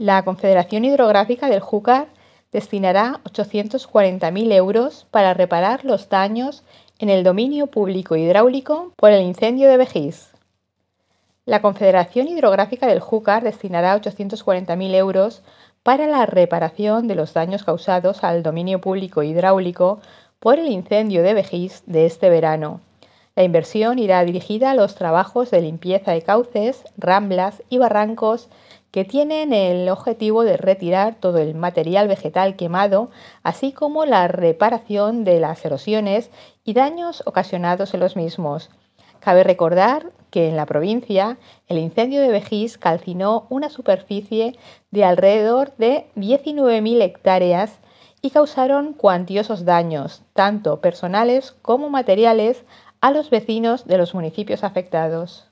La Confederación Hidrográfica del Júcar destinará 840.000 euros para reparar los daños en el dominio público hidráulico por el incendio de Vejís. La Confederación Hidrográfica del Júcar destinará 840.000 euros para la reparación de los daños causados al dominio público hidráulico por el incendio de Vejís de este verano. La inversión irá dirigida a los trabajos de limpieza de cauces, ramblas y barrancos que tienen el objetivo de retirar todo el material vegetal quemado, así como la reparación de las erosiones y daños ocasionados en los mismos. Cabe recordar que en la provincia el incendio de Vejís calcinó una superficie de alrededor de 19.000 hectáreas y causaron cuantiosos daños, tanto personales como materiales, a los vecinos de los municipios afectados.